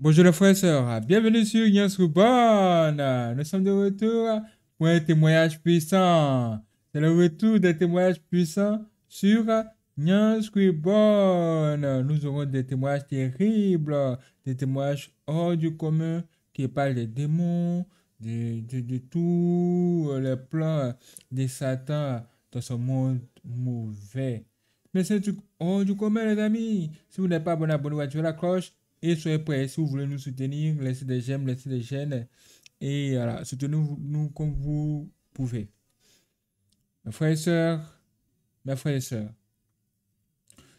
Bonjour les frères et sœurs, bienvenue sur Ignace Nous sommes de retour pour un témoignage puissant. C'est le retour des témoignages puissants sur Ignace Nous aurons des témoignages terribles, des témoignages hors du commun qui parlent des démons, de, de, de tous les plans de Satan dans ce monde mauvais. Mais c'est hors du commun les amis. Si vous n'êtes pas abonné, abonnez-vous à la cloche et soyez prêts, si vous voulez nous soutenir, laissez des j'aime, laissez des chaînes. Et soutenez-nous comme vous pouvez. Mes frères et sœurs, mes frères et sœurs,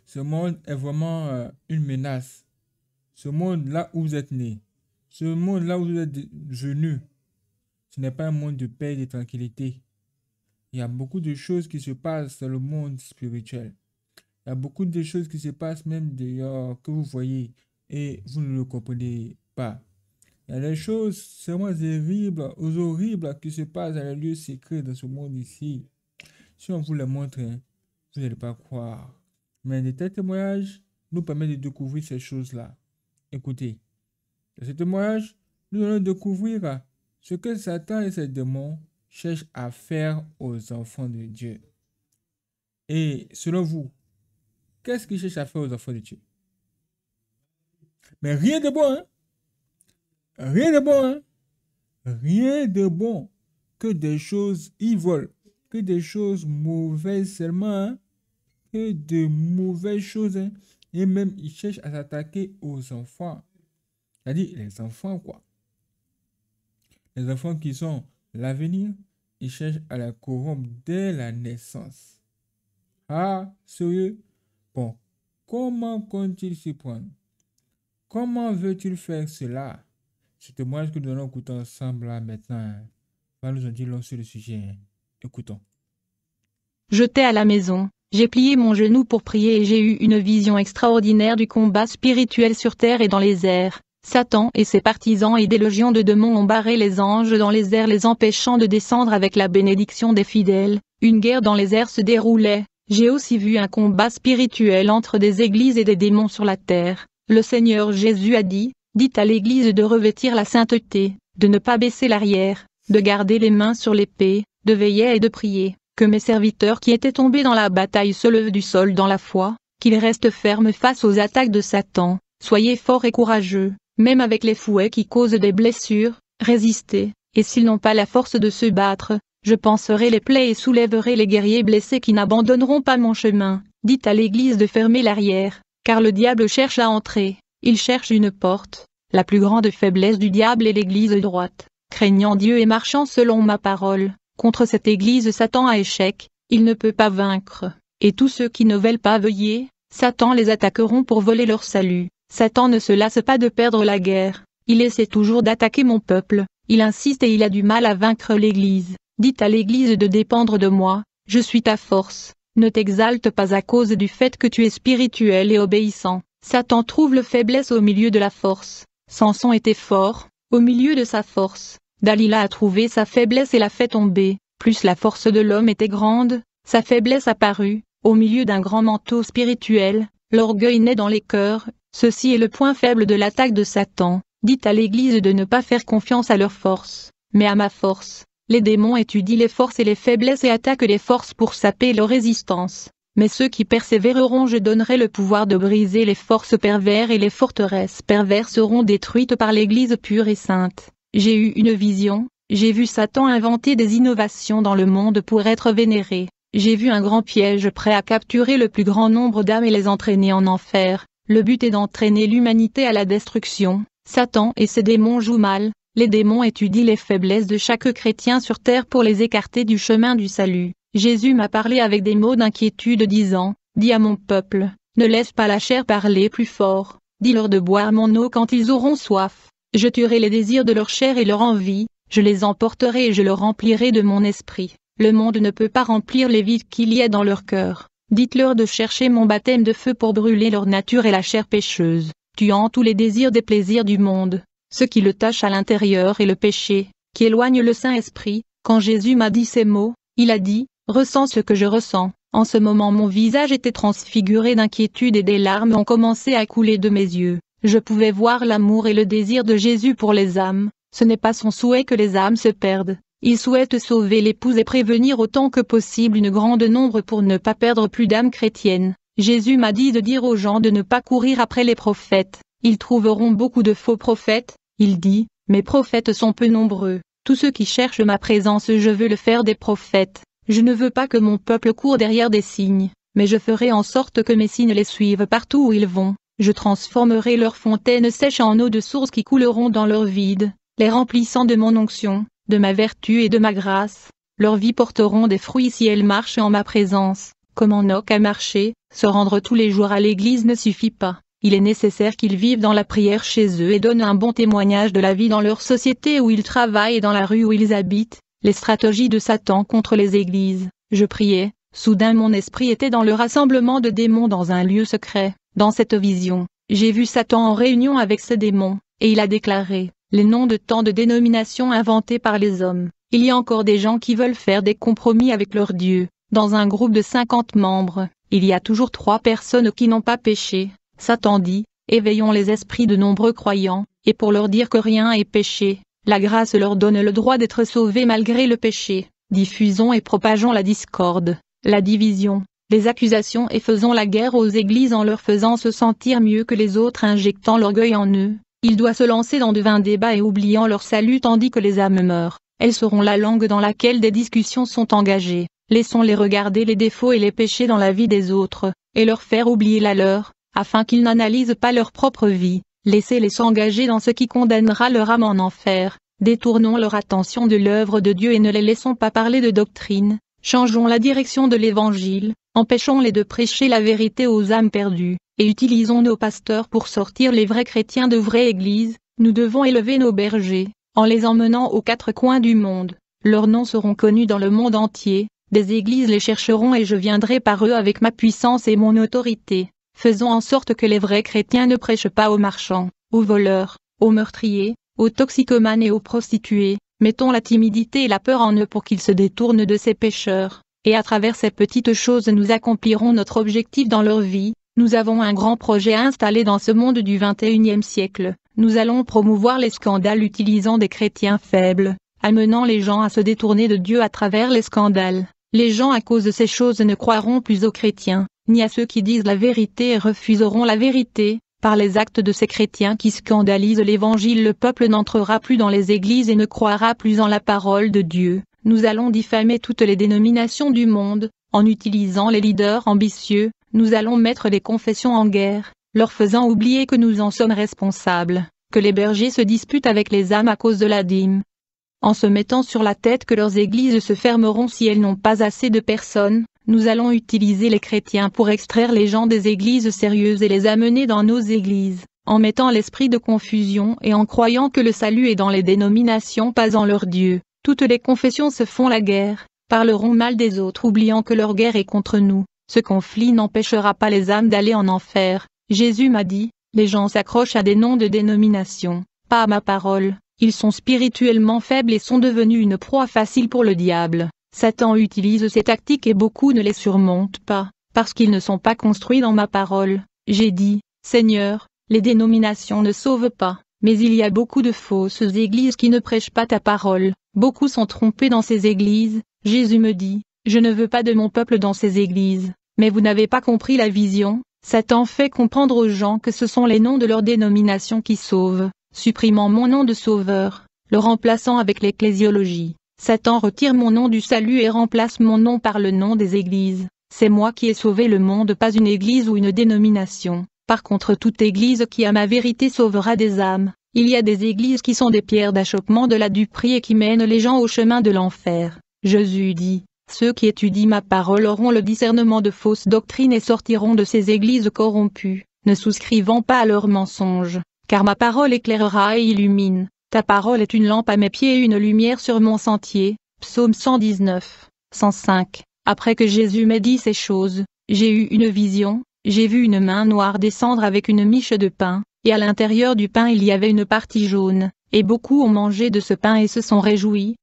ce monde est vraiment euh, une menace. Ce monde là où vous êtes né, ce monde là où vous êtes venu, ce n'est pas un monde de paix et de tranquillité. Il y a beaucoup de choses qui se passent dans le monde spirituel. Il y a beaucoup de choses qui se passent même d'ailleurs que vous voyez et vous ne le comprenez pas. Il y a des choses seulement aux horribles qui se passent dans les lieux secrets dans ce monde ici. Si on vous les montre, hein, vous n'allez pas croire. Mais de tels témoignages nous permet de découvrir ces choses-là. Écoutez, dans ce témoignage, nous allons découvrir ce que Satan et ses démons cherchent à faire aux enfants de Dieu. Et selon vous, qu'est-ce qu'ils cherchent à faire aux enfants de Dieu mais rien de bon, hein. Rien de bon, hein. Rien de bon que des choses volent, que des choses mauvaises seulement, hein. que de mauvaises choses. Et même, ils cherchent à s'attaquer aux enfants. C'est-à-dire les enfants, quoi. Les enfants qui sont l'avenir, ils cherchent à la corrompre dès la naissance. Ah, sérieux? Bon, comment comptent-ils s'y prendre Comment veux-tu faire cela C'est moi moi que nous allons écouter ensemble là maintenant. nous en dire long sur le sujet. Écoutons. J'étais à la maison. J'ai plié mon genou pour prier et j'ai eu une vision extraordinaire du combat spirituel sur terre et dans les airs. Satan et ses partisans et des logions de démons ont barré les anges dans les airs les empêchant de descendre avec la bénédiction des fidèles. Une guerre dans les airs se déroulait. J'ai aussi vu un combat spirituel entre des églises et des démons sur la terre. Le Seigneur Jésus a dit, dites à l'Église de revêtir la sainteté, de ne pas baisser l'arrière, de garder les mains sur l'épée, de veiller et de prier, que mes serviteurs qui étaient tombés dans la bataille se levent du sol dans la foi, qu'ils restent fermes face aux attaques de Satan, soyez forts et courageux, même avec les fouets qui causent des blessures, résistez, et s'ils n'ont pas la force de se battre, je panserai les plaies et soulèverai les guerriers blessés qui n'abandonneront pas mon chemin, dites à l'Église de fermer l'arrière, car le diable cherche à entrer, il cherche une porte. La plus grande faiblesse du diable est l'église droite. Craignant Dieu et marchant selon ma parole, contre cette église Satan a échec, il ne peut pas vaincre. Et tous ceux qui ne veulent pas veiller, Satan les attaqueront pour voler leur salut. Satan ne se lasse pas de perdre la guerre, il essaie toujours d'attaquer mon peuple, il insiste et il a du mal à vaincre l'église. Dites à l'église de dépendre de moi, je suis ta force. Ne t'exalte pas à cause du fait que tu es spirituel et obéissant. Satan trouve le faiblesse au milieu de la force. Samson était fort, au milieu de sa force. Dalila a trouvé sa faiblesse et l'a fait tomber. Plus la force de l'homme était grande, sa faiblesse apparut, au milieu d'un grand manteau spirituel, l'orgueil naît dans les cœurs, ceci est le point faible de l'attaque de Satan. Dites à l'Église de ne pas faire confiance à leur force, mais à ma force. Les démons étudient les forces et les faiblesses et attaquent les forces pour saper leur résistance. Mais ceux qui persévéreront je donnerai le pouvoir de briser les forces pervers et les forteresses perverses seront détruites par l'Église pure et sainte. J'ai eu une vision, j'ai vu Satan inventer des innovations dans le monde pour être vénéré. J'ai vu un grand piège prêt à capturer le plus grand nombre d'âmes et les entraîner en enfer. Le but est d'entraîner l'humanité à la destruction. Satan et ses démons jouent mal, les démons étudient les faiblesses de chaque chrétien sur terre pour les écarter du chemin du salut. Jésus m'a parlé avec des mots d'inquiétude disant, Dis à mon peuple, ne laisse pas la chair parler plus fort, dis-leur de boire mon eau quand ils auront soif, je tuerai les désirs de leur chair et leur envie, je les emporterai et je les remplirai de mon esprit. Le monde ne peut pas remplir les vides qu'il y a dans leur cœur. Dites-leur de chercher mon baptême de feu pour brûler leur nature et la chair pécheuse, tuant tous les désirs des plaisirs du monde, ce qui le tâche à l'intérieur est le péché, qui éloigne le Saint-Esprit. Quand Jésus m'a dit ces mots, il a dit, ressens ce que je ressens. En ce moment mon visage était transfiguré d'inquiétude et des larmes ont commencé à couler de mes yeux. Je pouvais voir l'amour et le désir de Jésus pour les âmes. Ce n'est pas son souhait que les âmes se perdent. Il souhaite sauver l'épouse et prévenir autant que possible une grande nombre pour ne pas perdre plus d'âmes chrétiennes. Jésus m'a dit de dire aux gens de ne pas courir après les prophètes, ils trouveront beaucoup de faux prophètes, il dit, mes prophètes sont peu nombreux. Tous ceux qui cherchent ma présence je veux le faire des prophètes. Je ne veux pas que mon peuple court derrière des signes, mais je ferai en sorte que mes signes les suivent partout où ils vont. Je transformerai leurs fontaines sèches en eau de source qui couleront dans leur vide, les remplissant de mon onction, de ma vertu et de ma grâce. Leurs vies porteront des fruits si elles marchent en ma présence. Comme Enoch à marcher, se rendre tous les jours à l'église ne suffit pas il est nécessaire qu'ils vivent dans la prière chez eux et donnent un bon témoignage de la vie dans leur société où ils travaillent et dans la rue où ils habitent, les stratégies de Satan contre les églises. Je priais, soudain mon esprit était dans le rassemblement de démons dans un lieu secret. Dans cette vision, j'ai vu Satan en réunion avec ces démons, et il a déclaré, les noms de tant de dénominations inventées par les hommes. Il y a encore des gens qui veulent faire des compromis avec leur Dieu. Dans un groupe de 50 membres, il y a toujours trois personnes qui n'ont pas péché, Satan dit, éveillons les esprits de nombreux croyants, et pour leur dire que rien est péché, la grâce leur donne le droit d'être sauvés malgré le péché, diffusons et propageons la discorde, la division, les accusations et faisons la guerre aux églises en leur faisant se sentir mieux que les autres injectant l'orgueil en eux, Il doit se lancer dans de vains débats et oubliant leur salut tandis que les âmes meurent, elles seront la langue dans laquelle des discussions sont engagées, laissons-les regarder les défauts et les péchés dans la vie des autres, et leur faire oublier la leur, afin qu'ils n'analysent pas leur propre vie, laissez-les s'engager dans ce qui condamnera leur âme en enfer, détournons leur attention de l'œuvre de Dieu et ne les laissons pas parler de doctrine, changeons la direction de l'Évangile, empêchons-les de prêcher la vérité aux âmes perdues, et utilisons nos pasteurs pour sortir les vrais chrétiens de vraies églises, nous devons élever nos bergers, en les emmenant aux quatre coins du monde, leurs noms seront connus dans le monde entier, des églises les chercheront et je viendrai par eux avec ma puissance et mon autorité. Faisons en sorte que les vrais chrétiens ne prêchent pas aux marchands, aux voleurs, aux meurtriers, aux toxicomanes et aux prostituées. Mettons la timidité et la peur en eux pour qu'ils se détournent de ces pécheurs. Et à travers ces petites choses nous accomplirons notre objectif dans leur vie. Nous avons un grand projet installé dans ce monde du 21 siècle. Nous allons promouvoir les scandales utilisant des chrétiens faibles, amenant les gens à se détourner de Dieu à travers les scandales. Les gens à cause de ces choses ne croiront plus aux chrétiens, ni à ceux qui disent la vérité et refuseront la vérité, par les actes de ces chrétiens qui scandalisent l'évangile le peuple n'entrera plus dans les églises et ne croira plus en la parole de Dieu. Nous allons diffamer toutes les dénominations du monde, en utilisant les leaders ambitieux, nous allons mettre les confessions en guerre, leur faisant oublier que nous en sommes responsables, que les bergers se disputent avec les âmes à cause de la dîme. En se mettant sur la tête que leurs églises se fermeront si elles n'ont pas assez de personnes, nous allons utiliser les chrétiens pour extraire les gens des églises sérieuses et les amener dans nos églises, en mettant l'esprit de confusion et en croyant que le salut est dans les dénominations pas en leur Dieu. Toutes les confessions se font la guerre, parleront mal des autres oubliant que leur guerre est contre nous. Ce conflit n'empêchera pas les âmes d'aller en enfer. Jésus m'a dit, les gens s'accrochent à des noms de dénomination, pas à ma parole. Ils sont spirituellement faibles et sont devenus une proie facile pour le diable. Satan utilise ces tactiques et beaucoup ne les surmontent pas, parce qu'ils ne sont pas construits dans ma parole. J'ai dit, Seigneur, les dénominations ne sauvent pas, mais il y a beaucoup de fausses églises qui ne prêchent pas ta parole, beaucoup sont trompés dans ces églises, Jésus me dit, je ne veux pas de mon peuple dans ces églises, mais vous n'avez pas compris la vision, Satan fait comprendre aux gens que ce sont les noms de leur dénominations qui sauvent, supprimant mon nom de sauveur, le remplaçant avec l'ecclésiologie. Satan retire mon nom du salut et remplace mon nom par le nom des églises. C'est moi qui ai sauvé le monde, pas une église ou une dénomination. Par contre, toute église qui a ma vérité sauvera des âmes. Il y a des églises qui sont des pierres d'achoppement de la duperie et qui mènent les gens au chemin de l'enfer. Jésus dit, ceux qui étudient ma parole auront le discernement de fausses doctrines et sortiront de ces églises corrompues, ne souscrivant pas à leurs mensonges, car ma parole éclairera et illumine. Ta parole est une lampe à mes pieds et une lumière sur mon sentier. Psaume 119, 105. Après que Jésus m'ait dit ces choses, j'ai eu une vision, j'ai vu une main noire descendre avec une miche de pain, et à l'intérieur du pain il y avait une partie jaune, et beaucoup ont mangé de ce pain et se sont réjouis.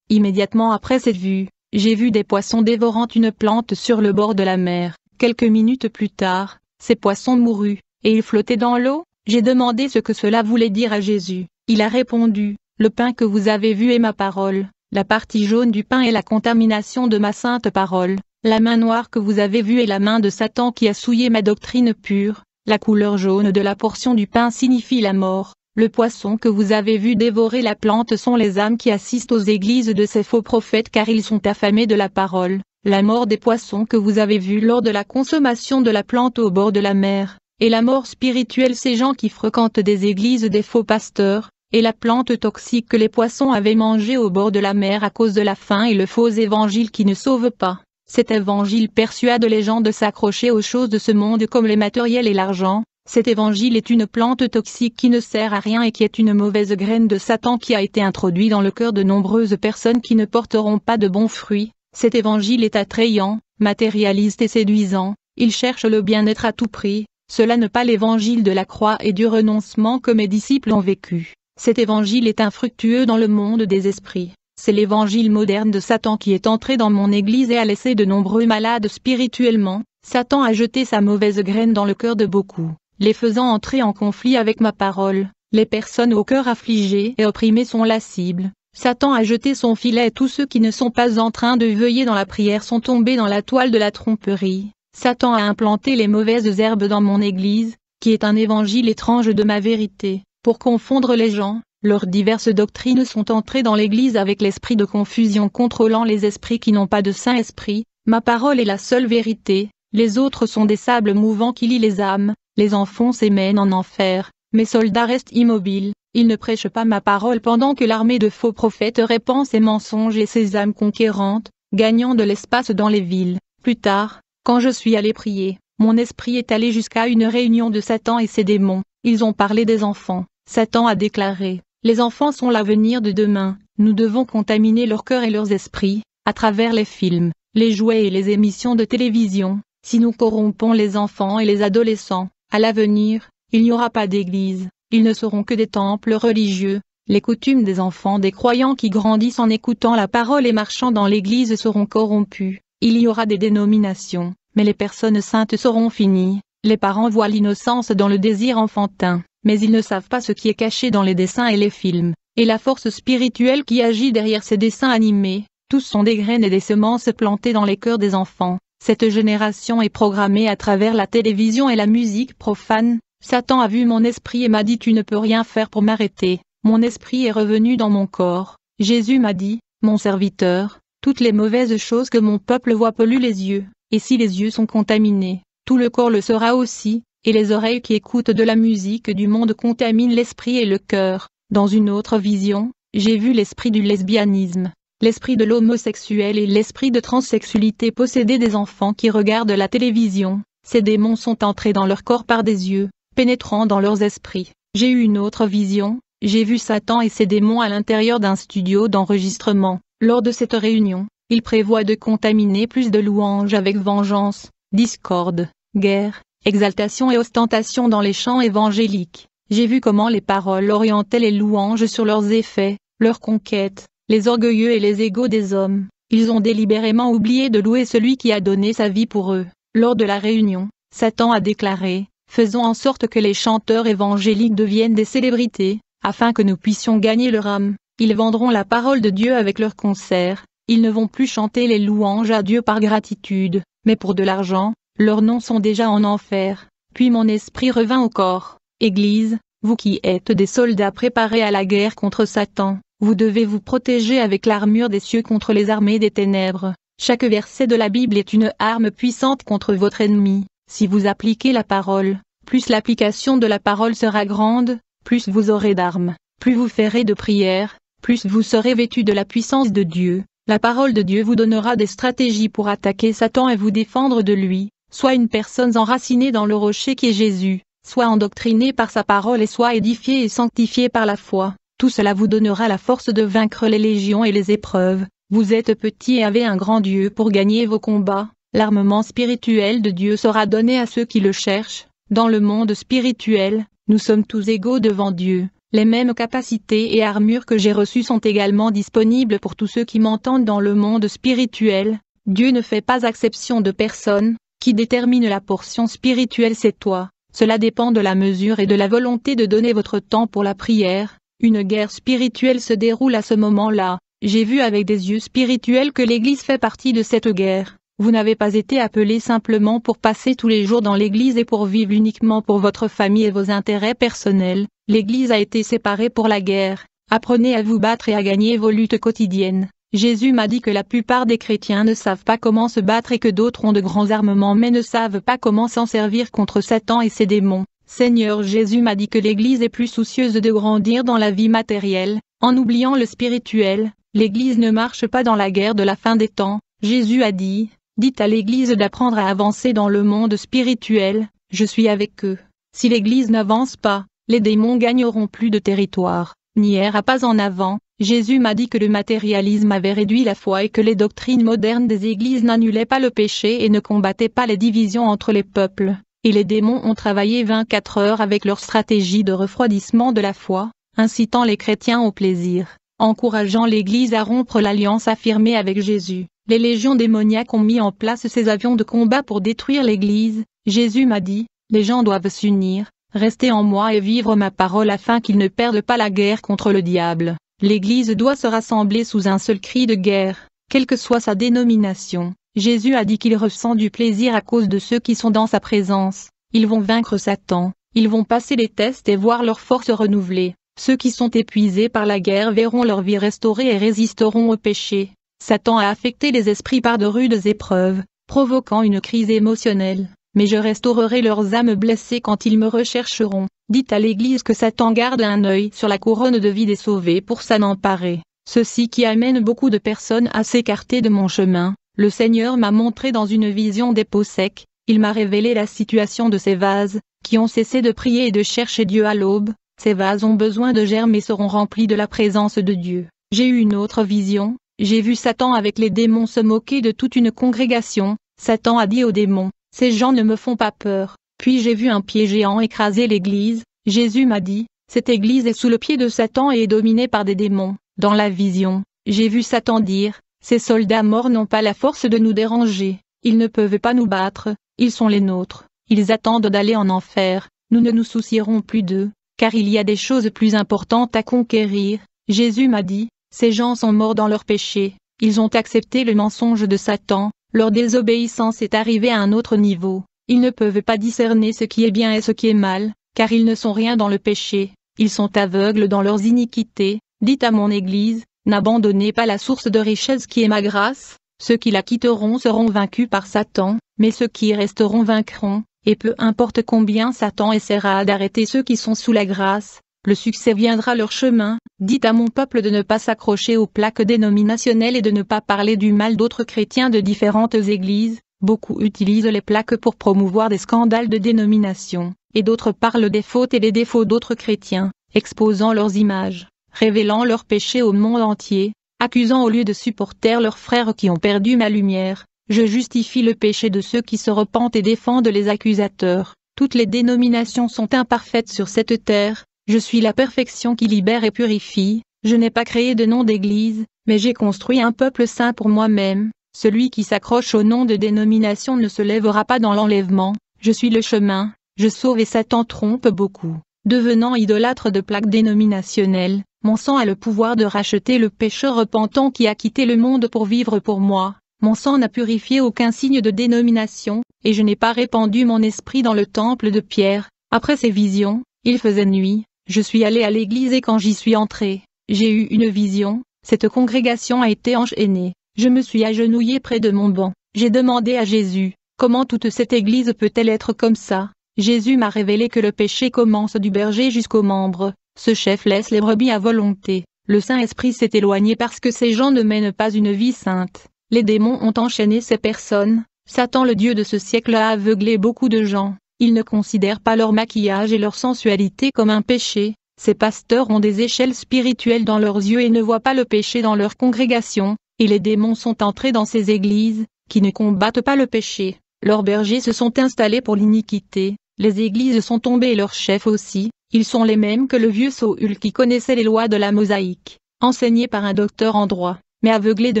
Immédiatement après cette vue, j'ai vu des poissons dévorant une plante sur le bord de la mer. Quelques minutes plus tard, ces poissons moururent, et ils flottaient dans l'eau. J'ai demandé ce que cela voulait dire à Jésus. Il a répondu, Le pain que vous avez vu est ma parole, la partie jaune du pain est la contamination de ma sainte parole, la main noire que vous avez vue est la main de Satan qui a souillé ma doctrine pure, la couleur jaune de la portion du pain signifie la mort, le poisson que vous avez vu dévorer la plante sont les âmes qui assistent aux églises de ces faux prophètes car ils sont affamés de la parole. La mort des poissons que vous avez vu lors de la consommation de la plante au bord de la mer, et la mort spirituelle ces gens qui fréquentent des églises des faux pasteurs, et la plante toxique que les poissons avaient mangée au bord de la mer à cause de la faim et le faux évangile qui ne sauve pas. Cet évangile persuade les gens de s'accrocher aux choses de ce monde comme les matériels et l'argent. Cet évangile est une plante toxique qui ne sert à rien et qui est une mauvaise graine de Satan qui a été introduit dans le cœur de nombreuses personnes qui ne porteront pas de bons fruits. Cet évangile est attrayant, matérialiste et séduisant, il cherche le bien-être à tout prix, cela n'est pas l'évangile de la croix et du renoncement que mes disciples ont vécu. Cet évangile est infructueux dans le monde des esprits. C'est l'évangile moderne de Satan qui est entré dans mon église et a laissé de nombreux malades spirituellement. Satan a jeté sa mauvaise graine dans le cœur de beaucoup, les faisant entrer en conflit avec ma parole. Les personnes au cœur affligé et opprimé sont la cible. Satan a jeté son filet et tous ceux qui ne sont pas en train de veiller dans la prière sont tombés dans la toile de la tromperie. Satan a implanté les mauvaises herbes dans mon église, qui est un évangile étrange de ma vérité. Pour confondre les gens, leurs diverses doctrines sont entrées dans l'Église avec l'esprit de confusion contrôlant les esprits qui n'ont pas de Saint-Esprit, ma parole est la seule vérité, les autres sont des sables mouvants qui lient les âmes, les enfants s'émènent en enfer, mes soldats restent immobiles, ils ne prêchent pas ma parole pendant que l'armée de faux prophètes répand ses mensonges et ses âmes conquérantes, gagnant de l'espace dans les villes. Plus tard, quand je suis allé prier, mon esprit est allé jusqu'à une réunion de Satan et ses démons, ils ont parlé des enfants. Satan a déclaré, Les enfants sont l'avenir de demain, nous devons contaminer leurs cœurs et leurs esprits, à travers les films, les jouets et les émissions de télévision, si nous corrompons les enfants et les adolescents, à l'avenir, il n'y aura pas d'église, ils ne seront que des temples religieux, les coutumes des enfants des croyants qui grandissent en écoutant la parole et marchant dans l'église seront corrompues, il y aura des dénominations, mais les personnes saintes seront finies, les parents voient l'innocence dans le désir enfantin, mais ils ne savent pas ce qui est caché dans les dessins et les films, et la force spirituelle qui agit derrière ces dessins animés, tous sont des graines et des semences plantées dans les cœurs des enfants. Cette génération est programmée à travers la télévision et la musique profane. Satan a vu mon esprit et m'a dit tu ne peux rien faire pour m'arrêter. Mon esprit est revenu dans mon corps. Jésus m'a dit, mon serviteur, toutes les mauvaises choses que mon peuple voit polluent les yeux, et si les yeux sont contaminés, tout le corps le sera aussi, et les oreilles qui écoutent de la musique du monde contaminent l'esprit et le cœur. Dans une autre vision, j'ai vu l'esprit du lesbianisme, l'esprit de l'homosexuel et l'esprit de transsexualité posséder des enfants qui regardent la télévision. Ces démons sont entrés dans leur corps par des yeux, pénétrant dans leurs esprits. J'ai eu une autre vision, j'ai vu Satan et ses démons à l'intérieur d'un studio d'enregistrement. Lors de cette réunion, il prévoit de contaminer plus de louanges avec vengeance, discorde, guerre, exaltation et ostentation dans les chants évangéliques. J'ai vu comment les paroles orientaient les louanges sur leurs effets, leurs conquêtes, les orgueilleux et les égaux des hommes. Ils ont délibérément oublié de louer celui qui a donné sa vie pour eux. Lors de la réunion, Satan a déclaré, faisons en sorte que les chanteurs évangéliques deviennent des célébrités, afin que nous puissions gagner leur âme. Ils vendront la parole de Dieu avec leurs concerts, ils ne vont plus chanter les louanges à Dieu par gratitude, mais pour de l'argent, leurs noms sont déjà en enfer. Puis mon esprit revint au corps. Église, vous qui êtes des soldats préparés à la guerre contre Satan, vous devez vous protéger avec l'armure des cieux contre les armées des ténèbres. Chaque verset de la Bible est une arme puissante contre votre ennemi. Si vous appliquez la parole, plus l'application de la parole sera grande, plus vous aurez d'armes, plus vous ferez de prières, plus vous serez vêtu de la puissance de Dieu. La parole de Dieu vous donnera des stratégies pour attaquer Satan et vous défendre de lui soit une personne enracinée dans le rocher qui est Jésus, soit endoctrinée par sa parole et soit édifiée et sanctifiée par la foi. Tout cela vous donnera la force de vaincre les légions et les épreuves. Vous êtes petit et avez un grand Dieu pour gagner vos combats. L'armement spirituel de Dieu sera donné à ceux qui le cherchent. Dans le monde spirituel, nous sommes tous égaux devant Dieu. Les mêmes capacités et armures que j'ai reçues sont également disponibles pour tous ceux qui m'entendent dans le monde spirituel. Dieu ne fait pas exception de personne, qui détermine la portion spirituelle c'est toi, cela dépend de la mesure et de la volonté de donner votre temps pour la prière, une guerre spirituelle se déroule à ce moment-là, j'ai vu avec des yeux spirituels que l'Église fait partie de cette guerre, vous n'avez pas été appelé simplement pour passer tous les jours dans l'Église et pour vivre uniquement pour votre famille et vos intérêts personnels, l'Église a été séparée pour la guerre, apprenez à vous battre et à gagner vos luttes quotidiennes. Jésus m'a dit que la plupart des chrétiens ne savent pas comment se battre et que d'autres ont de grands armements mais ne savent pas comment s'en servir contre Satan et ses démons. Seigneur Jésus m'a dit que l'Église est plus soucieuse de grandir dans la vie matérielle, en oubliant le spirituel, l'Église ne marche pas dans la guerre de la fin des temps, Jésus a dit, dites à l'Église d'apprendre à avancer dans le monde spirituel, je suis avec eux. Si l'Église n'avance pas, les démons gagneront plus de territoire. à pas en avant, Jésus m'a dit que le matérialisme avait réduit la foi et que les doctrines modernes des églises n'annulaient pas le péché et ne combattaient pas les divisions entre les peuples, et les démons ont travaillé 24 heures avec leur stratégie de refroidissement de la foi, incitant les chrétiens au plaisir, encourageant l'Église à rompre l'alliance affirmée avec Jésus. Les légions démoniaques ont mis en place ces avions de combat pour détruire l'Église. Jésus m'a dit, les gens doivent s'unir, rester en moi et vivre ma parole afin qu'ils ne perdent pas la guerre contre le diable. L'Église doit se rassembler sous un seul cri de guerre, quelle que soit sa dénomination. Jésus a dit qu'il ressent du plaisir à cause de ceux qui sont dans sa présence. Ils vont vaincre Satan, ils vont passer les tests et voir leurs forces renouvelées. Ceux qui sont épuisés par la guerre verront leur vie restaurée et résisteront au péché. Satan a affecté les esprits par de rudes épreuves, provoquant une crise émotionnelle mais je restaurerai leurs âmes blessées quand ils me rechercheront. Dites à l'Église que Satan garde un œil sur la couronne de vie des sauvés pour s'en emparer. Ceci qui amène beaucoup de personnes à s'écarter de mon chemin. Le Seigneur m'a montré dans une vision des pots secs, il m'a révélé la situation de ces vases, qui ont cessé de prier et de chercher Dieu à l'aube, ces vases ont besoin de germes et seront remplis de la présence de Dieu. J'ai eu une autre vision, j'ai vu Satan avec les démons se moquer de toute une congrégation, Satan a dit aux démons, ces gens ne me font pas peur. Puis j'ai vu un pied géant écraser l'église, Jésus m'a dit, cette église est sous le pied de Satan et est dominée par des démons. Dans la vision, j'ai vu Satan dire, ces soldats morts n'ont pas la force de nous déranger, ils ne peuvent pas nous battre, ils sont les nôtres, ils attendent d'aller en enfer, nous ne nous soucierons plus d'eux, car il y a des choses plus importantes à conquérir. Jésus m'a dit, ces gens sont morts dans leur péché, ils ont accepté le mensonge de Satan, leur désobéissance est arrivée à un autre niveau, ils ne peuvent pas discerner ce qui est bien et ce qui est mal, car ils ne sont rien dans le péché, ils sont aveugles dans leurs iniquités, dites à mon Église, n'abandonnez pas la source de richesse qui est ma grâce, ceux qui la quitteront seront vaincus par Satan, mais ceux qui resteront vaincront, et peu importe combien Satan essaiera d'arrêter ceux qui sont sous la grâce, le succès viendra leur chemin, dites à mon peuple de ne pas s'accrocher aux plaques dénominationnelles et de ne pas parler du mal d'autres chrétiens de différentes églises, beaucoup utilisent les plaques pour promouvoir des scandales de dénomination, et d'autres parlent des fautes et des défauts d'autres chrétiens, exposant leurs images, révélant leurs péchés au monde entier, accusant au lieu de supporter leurs frères qui ont perdu ma lumière, je justifie le péché de ceux qui se repentent et défendent les accusateurs. Toutes les dénominations sont imparfaites sur cette terre, je suis la perfection qui libère et purifie, je n'ai pas créé de nom d'église, mais j'ai construit un peuple saint pour moi-même, celui qui s'accroche au nom de dénomination ne se lèvera pas dans l'enlèvement, je suis le chemin, je sauve et Satan trompe beaucoup. Devenant idolâtre de plaques dénominationnelles, mon sang a le pouvoir de racheter le pécheur repentant qui a quitté le monde pour vivre pour moi, mon sang n'a purifié aucun signe de dénomination, et je n'ai pas répandu mon esprit dans le temple de pierre, après ces visions, il faisait nuit, je suis allé à l'église et quand j'y suis entré, j'ai eu une vision, cette congrégation a été enchaînée. Je me suis agenouillé près de mon banc. J'ai demandé à Jésus, comment toute cette église peut-elle être comme ça Jésus m'a révélé que le péché commence du berger jusqu'aux membres. Ce chef laisse les brebis à volonté. Le Saint-Esprit s'est éloigné parce que ces gens ne mènent pas une vie sainte. Les démons ont enchaîné ces personnes. Satan le Dieu de ce siècle a aveuglé beaucoup de gens. Ils ne considèrent pas leur maquillage et leur sensualité comme un péché. Ces pasteurs ont des échelles spirituelles dans leurs yeux et ne voient pas le péché dans leur congrégation, et les démons sont entrés dans ces églises, qui ne combattent pas le péché. Leurs bergers se sont installés pour l'iniquité, les églises sont tombées et leurs chefs aussi, ils sont les mêmes que le vieux Saul qui connaissait les lois de la mosaïque, enseigné par un docteur en droit, mais aveuglé de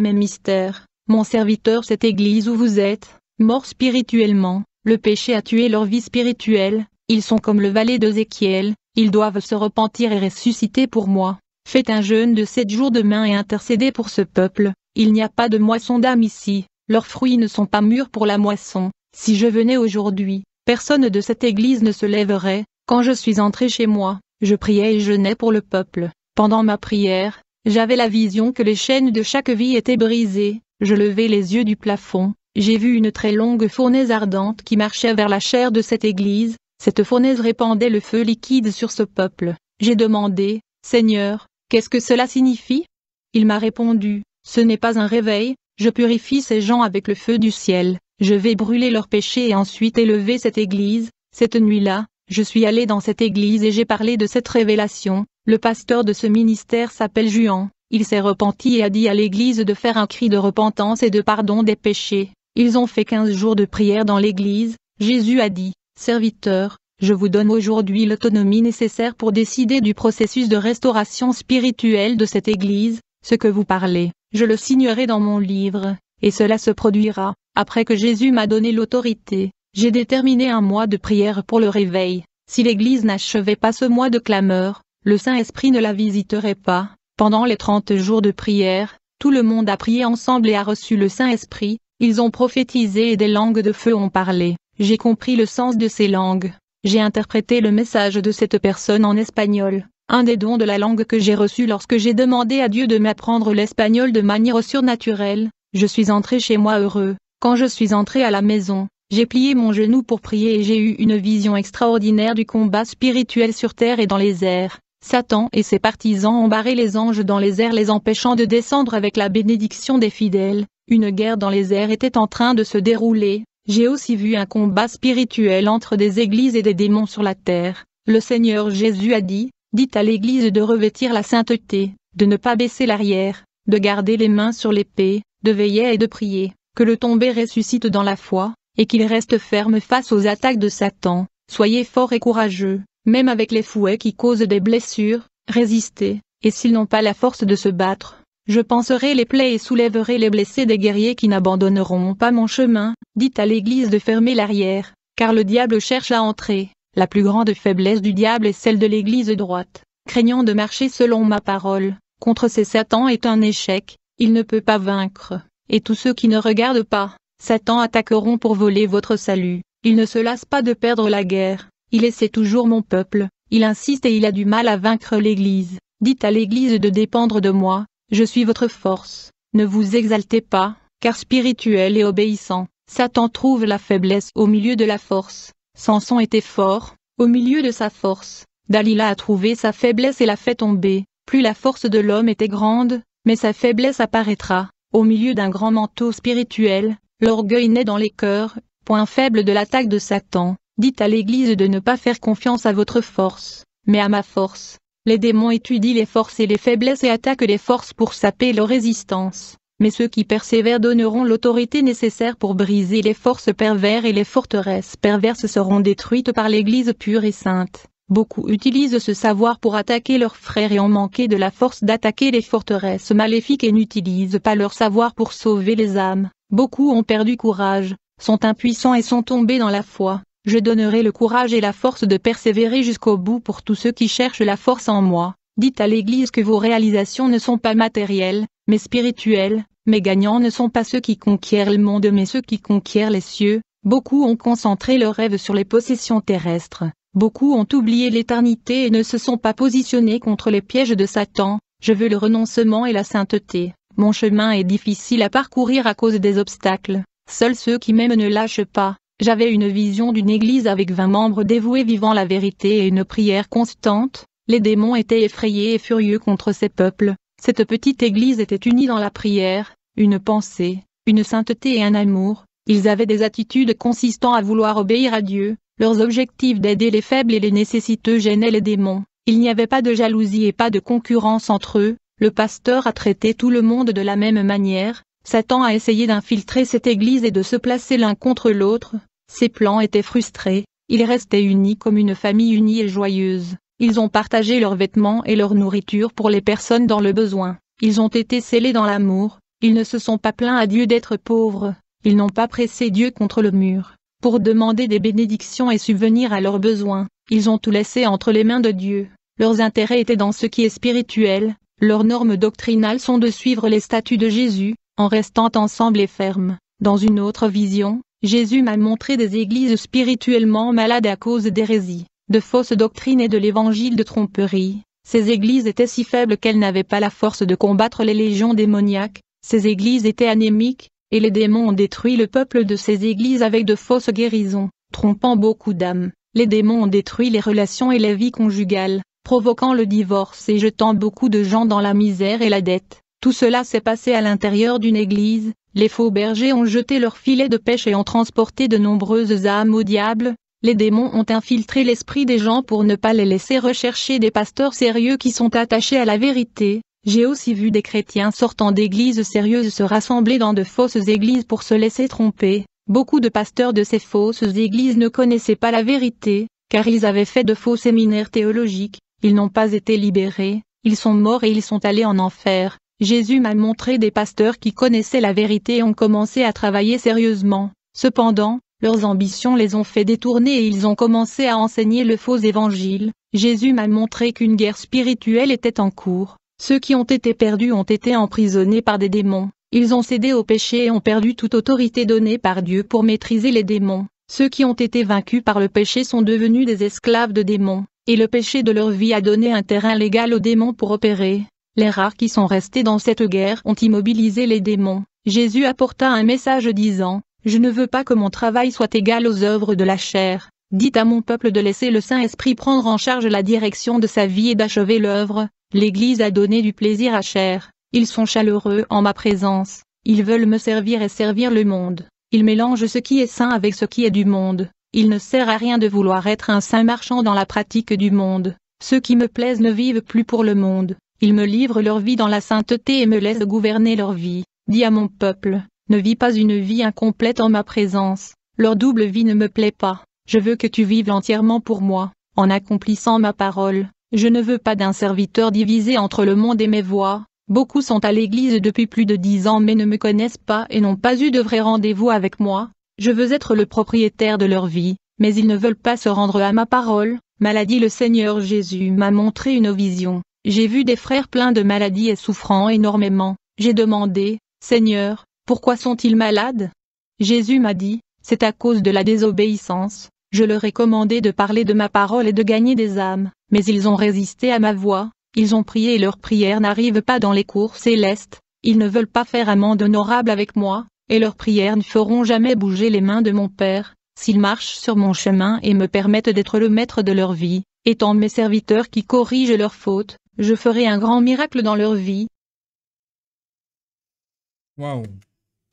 mes mystères. Mon serviteur cette église où vous êtes, mort spirituellement, le péché a tué leur vie spirituelle, ils sont comme le valet d'Ézéchiel, ils doivent se repentir et ressusciter pour moi. Faites un jeûne de sept jours demain et intercédez pour ce peuple, il n'y a pas de moisson d'âme ici, leurs fruits ne sont pas mûrs pour la moisson. Si je venais aujourd'hui, personne de cette église ne se lèverait, quand je suis entré chez moi, je priais et jeûnais pour le peuple. Pendant ma prière, j'avais la vision que les chaînes de chaque vie étaient brisées, je levai les yeux du plafond, j'ai vu une très longue fournaise ardente qui marchait vers la chair de cette église, cette fournaise répandait le feu liquide sur ce peuple. J'ai demandé, Seigneur, qu'est-ce que cela signifie Il m'a répondu, ce n'est pas un réveil, je purifie ces gens avec le feu du ciel, je vais brûler leurs péchés et ensuite élever cette église, cette nuit-là, je suis allé dans cette église et j'ai parlé de cette révélation, le pasteur de ce ministère s'appelle Juan, il s'est repenti et a dit à l'église de faire un cri de repentance et de pardon des péchés, ils ont fait quinze jours de prière dans l'église, Jésus a dit, Serviteur, je vous donne aujourd'hui l'autonomie nécessaire pour décider du processus de restauration spirituelle de cette église, ce que vous parlez, je le signerai dans mon livre, et cela se produira, après que Jésus m'a donné l'autorité, j'ai déterminé un mois de prière pour le réveil, si l'église n'achevait pas ce mois de clameur, le Saint-Esprit ne la visiterait pas, pendant les trente jours de prière, tout le monde a prié ensemble et a reçu le Saint-Esprit, ils ont prophétisé et des langues de feu ont parlé. J'ai compris le sens de ces langues. J'ai interprété le message de cette personne en espagnol, un des dons de la langue que j'ai reçu lorsque j'ai demandé à Dieu de m'apprendre l'espagnol de manière surnaturelle. Je suis entré chez moi heureux. Quand je suis entré à la maison, j'ai plié mon genou pour prier et j'ai eu une vision extraordinaire du combat spirituel sur terre et dans les airs. Satan et ses partisans ont barré les anges dans les airs les empêchant de descendre avec la bénédiction des fidèles. Une guerre dans les airs était en train de se dérouler, j'ai aussi vu un combat spirituel entre des églises et des démons sur la terre. Le Seigneur Jésus a dit, dites à l'église de revêtir la sainteté, de ne pas baisser l'arrière, de garder les mains sur l'épée, de veiller et de prier, que le tombé ressuscite dans la foi, et qu'il reste ferme face aux attaques de Satan. Soyez forts et courageux, même avec les fouets qui causent des blessures, résistez, et s'ils n'ont pas la force de se battre, je panserai les plaies et soulèverai les blessés des guerriers qui n'abandonneront pas mon chemin, dit à l'Église de fermer l'arrière, car le diable cherche à entrer. La plus grande faiblesse du diable est celle de l'Église droite, craignant de marcher selon ma parole. Contre ces satans est un échec, il ne peut pas vaincre, et tous ceux qui ne regardent pas, Satan attaqueront pour voler votre salut. Il ne se lasse pas de perdre la guerre, il essaie toujours mon peuple, il insiste et il a du mal à vaincre l'Église. Dites à l'Église de dépendre de moi, je suis votre force, ne vous exaltez pas, car spirituel et obéissant, Satan trouve la faiblesse au milieu de la force. Samson était fort, au milieu de sa force. Dalila a trouvé sa faiblesse et l'a fait tomber. Plus la force de l'homme était grande, mais sa faiblesse apparaîtra. Au milieu d'un grand manteau spirituel, l'orgueil naît dans les cœurs, point faible de l'attaque de Satan. Dites à l'Église de ne pas faire confiance à votre force, mais à ma force. Les démons étudient les forces et les faiblesses et attaquent les forces pour saper leur résistance, mais ceux qui persévèrent donneront l'autorité nécessaire pour briser les forces perverses et les forteresses perverses seront détruites par l'Église pure et sainte. Beaucoup utilisent ce savoir pour attaquer leurs frères et ont manqué de la force d'attaquer les forteresses maléfiques et n'utilisent pas leur savoir pour sauver les âmes. Beaucoup ont perdu courage, sont impuissants et sont tombés dans la foi. Je donnerai le courage et la force de persévérer jusqu'au bout pour tous ceux qui cherchent la force en moi. Dites à l'Église que vos réalisations ne sont pas matérielles, mais spirituelles. Mes gagnants ne sont pas ceux qui conquièrent le monde mais ceux qui conquièrent les cieux. Beaucoup ont concentré leurs rêves sur les possessions terrestres. Beaucoup ont oublié l'éternité et ne se sont pas positionnés contre les pièges de Satan. Je veux le renoncement et la sainteté. Mon chemin est difficile à parcourir à cause des obstacles. Seuls ceux qui m'aiment ne lâchent pas, j'avais une vision d'une église avec vingt membres dévoués vivant la vérité et une prière constante. Les démons étaient effrayés et furieux contre ces peuples. Cette petite église était unie dans la prière, une pensée, une sainteté et un amour. Ils avaient des attitudes consistant à vouloir obéir à Dieu. Leurs objectifs d'aider les faibles et les nécessiteux gênaient les démons. Il n'y avait pas de jalousie et pas de concurrence entre eux. Le pasteur a traité tout le monde de la même manière. Satan a essayé d'infiltrer cette église et de se placer l'un contre l'autre, ses plans étaient frustrés, ils restaient unis comme une famille unie et joyeuse. Ils ont partagé leurs vêtements et leur nourriture pour les personnes dans le besoin. Ils ont été scellés dans l'amour, ils ne se sont pas plaints à Dieu d'être pauvres, ils n'ont pas pressé Dieu contre le mur, pour demander des bénédictions et subvenir à leurs besoins, ils ont tout laissé entre les mains de Dieu, leurs intérêts étaient dans ce qui est spirituel, leurs normes doctrinales sont de suivre les statuts de Jésus, en restant ensemble et fermes, dans une autre vision, Jésus m'a montré des églises spirituellement malades à cause d'hérésie, de fausses doctrines et de l'évangile de tromperie. Ces églises étaient si faibles qu'elles n'avaient pas la force de combattre les légions démoniaques, ces églises étaient anémiques, et les démons ont détruit le peuple de ces églises avec de fausses guérisons, trompant beaucoup d'âmes. Les démons ont détruit les relations et les vies conjugales, provoquant le divorce et jetant beaucoup de gens dans la misère et la dette. Tout cela s'est passé à l'intérieur d'une église, les faux bergers ont jeté leurs filets de pêche et ont transporté de nombreuses âmes au diable, les démons ont infiltré l'esprit des gens pour ne pas les laisser rechercher des pasteurs sérieux qui sont attachés à la vérité, j'ai aussi vu des chrétiens sortant d'églises sérieuses se rassembler dans de fausses églises pour se laisser tromper, beaucoup de pasteurs de ces fausses églises ne connaissaient pas la vérité, car ils avaient fait de faux séminaires théologiques, ils n'ont pas été libérés, ils sont morts et ils sont allés en enfer, Jésus m'a montré des pasteurs qui connaissaient la vérité et ont commencé à travailler sérieusement. Cependant, leurs ambitions les ont fait détourner et ils ont commencé à enseigner le faux évangile. Jésus m'a montré qu'une guerre spirituelle était en cours. Ceux qui ont été perdus ont été emprisonnés par des démons. Ils ont cédé au péché et ont perdu toute autorité donnée par Dieu pour maîtriser les démons. Ceux qui ont été vaincus par le péché sont devenus des esclaves de démons, et le péché de leur vie a donné un terrain légal aux démons pour opérer. Les rares qui sont restés dans cette guerre ont immobilisé les démons. Jésus apporta un message disant, Je ne veux pas que mon travail soit égal aux œuvres de la chair. Dites à mon peuple de laisser le Saint-Esprit prendre en charge la direction de sa vie et d'achever l'œuvre. L'Église a donné du plaisir à chair. Ils sont chaleureux en ma présence. Ils veulent me servir et servir le monde. Ils mélangent ce qui est saint avec ce qui est du monde. Il ne sert à rien de vouloir être un saint marchand dans la pratique du monde. Ceux qui me plaisent ne vivent plus pour le monde, ils me livrent leur vie dans la sainteté et me laissent gouverner leur vie. Dis à mon peuple, ne vis pas une vie incomplète en ma présence. Leur double vie ne me plaît pas. Je veux que tu vives entièrement pour moi, en accomplissant ma parole. Je ne veux pas d'un serviteur divisé entre le monde et mes voix. Beaucoup sont à l'église depuis plus de dix ans mais ne me connaissent pas et n'ont pas eu de vrai rendez-vous avec moi. Je veux être le propriétaire de leur vie, mais ils ne veulent pas se rendre à ma parole. Maladie le Seigneur Jésus m'a montré une vision. J'ai vu des frères pleins de maladies et souffrant énormément. J'ai demandé, Seigneur, pourquoi sont-ils malades Jésus m'a dit, c'est à cause de la désobéissance, je leur ai commandé de parler de ma parole et de gagner des âmes, mais ils ont résisté à ma voix, ils ont prié et leurs prières n'arrivent pas dans les cours célestes, ils ne veulent pas faire amende honorable avec moi, et leurs prières ne feront jamais bouger les mains de mon Père, s'ils marchent sur mon chemin et me permettent d'être le maître de leur vie, étant mes serviteurs qui corrigent leurs fautes, je ferai un grand miracle dans leur vie.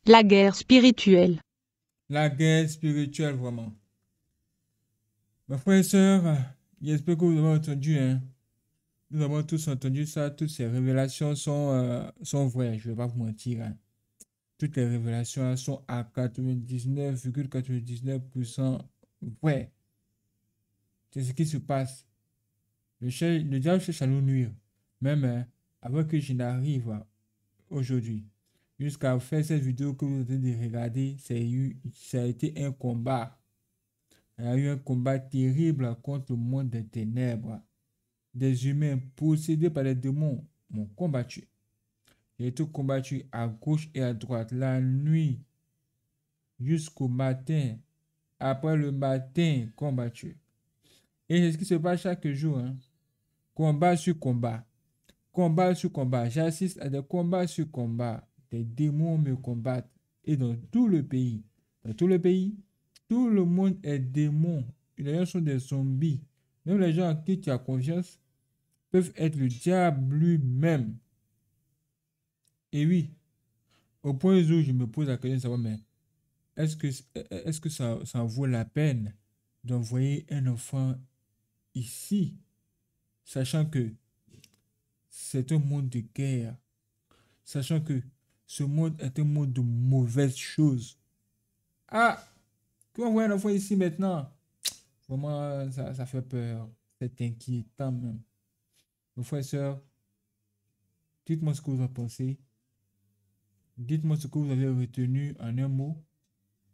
La guerre spirituelle. La guerre spirituelle, vraiment. Mes frères et sœurs, j'espère que vous avez entendu. Hein. Nous avons tous entendu ça. Toutes ces révélations sont, euh, sont vraies. Je ne vais pas vous mentir. Hein. Toutes les révélations sont à 99,99% ouais C'est ce qui se passe. Le, diable cherche à nous nuire, même hein, avant que je n'arrive aujourd'hui. Jusqu'à faire cette vidéo que vous êtes de regarder, ça a été un combat. Il y a eu un combat terrible contre le monde des ténèbres. Des humains possédés par les démons m'ont combattu. J'ai tout combattu à gauche et à droite la nuit jusqu'au matin. Après le matin, combattu. Et c'est ce qui se passe chaque jour. Hein. Combat sur combat. Combat sur combat. J'assiste à des combats sur combat. Des démons me combattent. Et dans tout le pays, dans tout le pays, tout le monde est démon. Les gens sont des zombies. Même les gens en qui tu as confiance peuvent être le diable lui-même. Et oui, au point où je me pose la question mais est-ce que, est -ce que ça, ça vaut la peine d'envoyer un enfant ici sachant que c'est un monde de guerre, sachant que ce monde est un monde de mauvaises choses. Ah, qu'on voit un enfant ici maintenant, vraiment, ça, fait peur. C'est inquiétant même. Mon frères et soeur, dites-moi ce que vous en pensez. Dites-moi ce que vous avez retenu en un mot.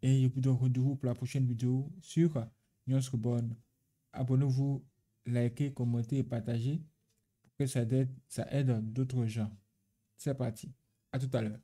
Et je vous donne rendez-vous pour la prochaine vidéo sur Nyonskobon. Abonnez-vous Likez, commentez et partager pour que ça aide, ça aide d'autres gens. C'est parti. À tout à l'heure.